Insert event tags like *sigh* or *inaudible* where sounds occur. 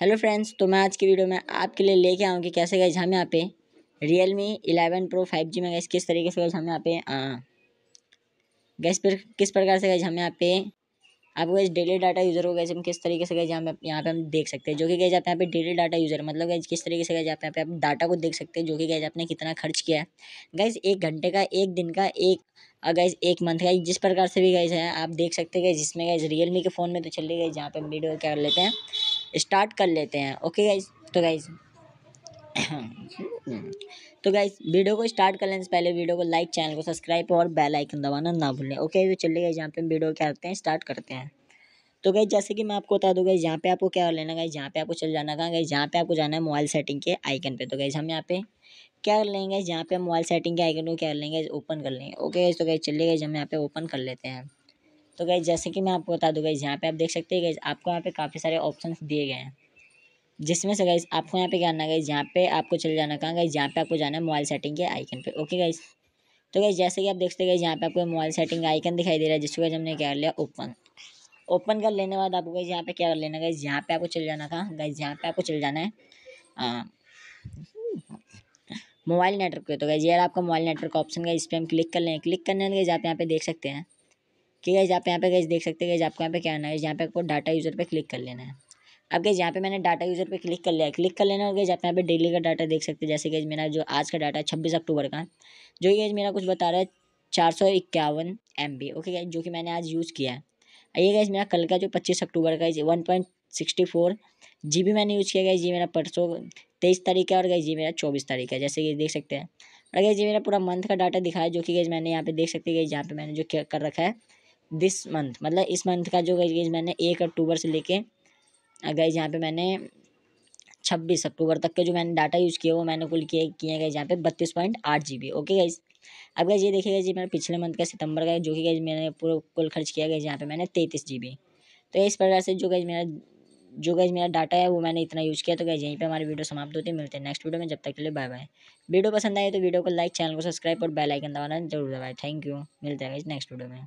hello friends तो मैं आज की वीडियो में आपके लिए लेके आऊँ कि कैसे गए हम यहाँ पे Realme eleven pro five G में गए किस तरीके से गए हम यहाँ पे गैस पर किस प्रकार से गए हम यहाँ पे आप गए डेली डाटा यूज़र को गए हम किस तरीके से गए जहाँ पे यहाँ पे हम देख सकते हैं जो कि गए आप यहाँ पे डेली डाटा यूज़र मतलब गए किस तरीके से गए आप यहाँ पे आप डाटा को देख सकते हैं जो कि गए आपने कितना खर्च किया है गैस एक घंटे का एक दिन का एक और गाइज एक मंथ का जिस प्रकार से भी गाइज है आप देख सकते हैं जिसमें गाइज रियलमी के फ़ोन में तो चल रही जहाँ पर हम वीडियो कर लेते हैं स्टार्ट कर लेते हैं ओके गाइज तो गाइज *coughs* तो गाइज वीडियो को स्टार्ट कर लेने से पहले वीडियो को लाइक चैनल को सब्सक्राइब और बेल आइकन दबाना ना भूलें ओके तो चलिए यहाँ पे वीडियो क्या करते हैं स्टार्ट करते हैं तो गाइज़ जैसे कि मैं आपको बता गाइज यहाँ पे आपको क्या लेना गाइज यहाँ पे आपको चल जाना कहाँ गाइज जहाँ पे आपको जाना है मोबाइल सेटिंग के आइकन पे तो गाइज हम यहाँ पे क्या कर लेंगे जहाँ पे मोबाइल सेटिंग के आइकन को क्या कर लेंगे ओपन कर लेंगे ओके तो गई चले गए हम यहाँ पे ओपन कर लेते हैं तो गई जैसे कि मैं आपको बता दूँ गई यहाँ पे आप देख सकते हैं आपको यहाँ पे काफ़ी सारे ऑप्शन दिए गए हैं जिसमें से गई आपको यहाँ पे क्या करना गई जहाँ पे आपको चले जाना कहाँ गई जहाँ पे आपको जाना है मोबाइल सेटिंग के आइकन पे ओके गई तो गई जैसे कि आप देखते गए यहाँ पे आपको मोबाइल सेटिंग आइकन दिखाई दे रहा है जिसको गई हमने क्या कर लिया ओपन ओपन कर लेने बाद आपको गई यहाँ पे क्या कर लेना गई जहाँ पे आपको चले जाना कहाँ गई जहाँ पे आपको चले जाना है मोबाइल नेटवर्क पे तो गए यार आपका मोबाइल नेटवर्क का ऑप्शन गई इस पर हम क्लिक कर लें क्लिक करने गई आप यहाँ पे देख सकते हैं कि गई आप यहाँ पे गई देख सकते हैं आपको यहाँ पे क्या आना है यहाँ पे आपको डाटा यूज़र पे क्लिक कर लेना है अब गई यहाँ पे मैंने डाटा यूज़र पे क्लिक कर लिया क्लिक कर लेना और जहाँ आप यहाँ पे डेली का डाटा देख सकते हैं जैसे कि मेरा जो आज का डाटा है छब्बीस अक्टूबर का जो ये मेरा कुछ बता रहा है चार सौ इक्यावन एम बी ओके गई जो कि मैंने आज यूज़ किया है ये गई मेरा कल का जो पच्चीस अक्टूबर का one point sixty four G B मैंने यूज़ किया गया जी मेरा परसों तेईस तारीख है और गई जी मेरा चौबीस तारीख है जैसे कि देख सकते हैं और गई जी मेरा पूरा मंथ का डाटा दिखाया जो कि गई मैंने यहाँ पे देख सकते हैं गई जहाँ पे मैंने जो कर रखा है दिस मंथ मतलब इस मंथ का जो गई मैंने एक अक्टूबर से लेके गई जहाँ पर मैंने छब्बीस अक्टूबर तक के जो मैंने डाटा यूज़ किया वो मैंने कुल किए किए गए जहाँ पे बत्तीस पॉइंट आठ जी बी ओके गाइज अब गई ये देखिएगा जी मेरा पिछले मंथ का सितंबर का जो कि गई मैंने पूरा कुल खर्च किया गया जहाँ पे मैंने तैंतीस जी बी तो इस प्रकार से जो गई मेरा जो गैज मेरा डाटा है वो मैंने इतना यूज़ किया तो गैज यहीं पे हमारी वीडियो समाप्त होती है मिलते हैं नेक्स्ट वीडियो में जब तक के लिए बाय बाय वीडियो पसंद आए तो वीडियो को लाइक चैनल को सब्सक्राइब और बेल आइकन दबाना जरूर दबाए थैंक यू मिलते हैं गैज नेक्स्ट वीडियो में